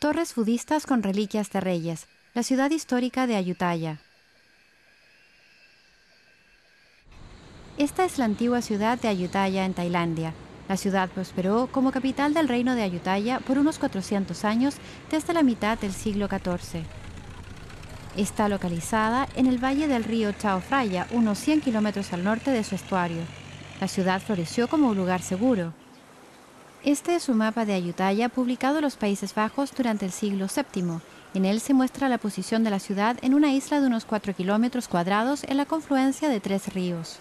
Torres budistas con reliquias de reyes, la ciudad histórica de Ayutthaya. Esta es la antigua ciudad de Ayutthaya en Tailandia. La ciudad prosperó como capital del reino de Ayutthaya por unos 400 años desde la mitad del siglo XIV. Está localizada en el valle del río Chao Phraya, unos 100 kilómetros al norte de su estuario. La ciudad floreció como un lugar seguro, este es un mapa de Ayutthaya publicado en los Países Bajos durante el siglo VII. En él se muestra la posición de la ciudad en una isla de unos 4 kilómetros cuadrados en la confluencia de tres ríos.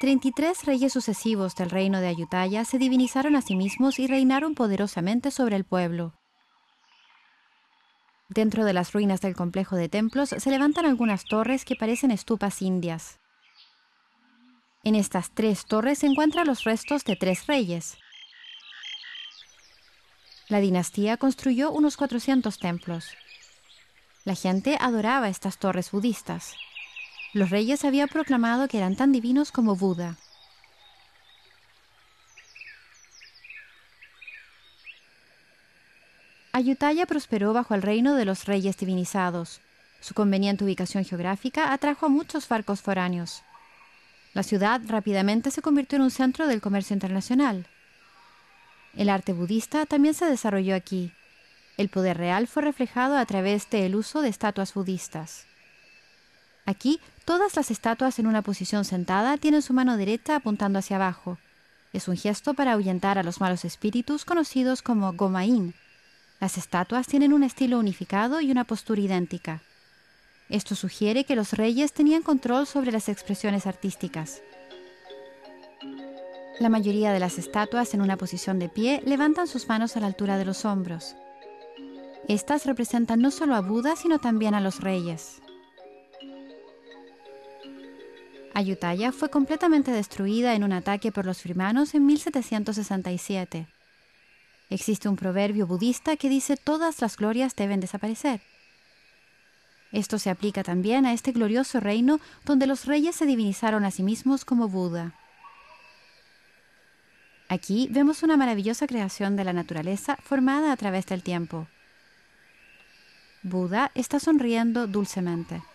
33 reyes sucesivos del reino de Ayutthaya se divinizaron a sí mismos y reinaron poderosamente sobre el pueblo. Dentro de las ruinas del complejo de templos se levantan algunas torres que parecen estupas indias. En estas tres torres se encuentran los restos de tres reyes. La dinastía construyó unos 400 templos. La gente adoraba estas torres budistas. Los reyes habían proclamado que eran tan divinos como Buda. Ayutthaya prosperó bajo el reino de los reyes divinizados. Su conveniente ubicación geográfica atrajo a muchos farcos foráneos. La ciudad rápidamente se convirtió en un centro del comercio internacional. El arte budista también se desarrolló aquí. El poder real fue reflejado a través del uso de estatuas budistas. Aquí, todas las estatuas en una posición sentada tienen su mano derecha apuntando hacia abajo. Es un gesto para ahuyentar a los malos espíritus conocidos como Gomain. Las estatuas tienen un estilo unificado y una postura idéntica. Esto sugiere que los reyes tenían control sobre las expresiones artísticas. La mayoría de las estatuas en una posición de pie levantan sus manos a la altura de los hombros. Estas representan no solo a Buda, sino también a los reyes. Ayutthaya fue completamente destruida en un ataque por los firmanos en 1767. Existe un proverbio budista que dice todas las glorias deben desaparecer. Esto se aplica también a este glorioso reino donde los reyes se divinizaron a sí mismos como Buda. Aquí vemos una maravillosa creación de la naturaleza formada a través del tiempo. Buda está sonriendo dulcemente.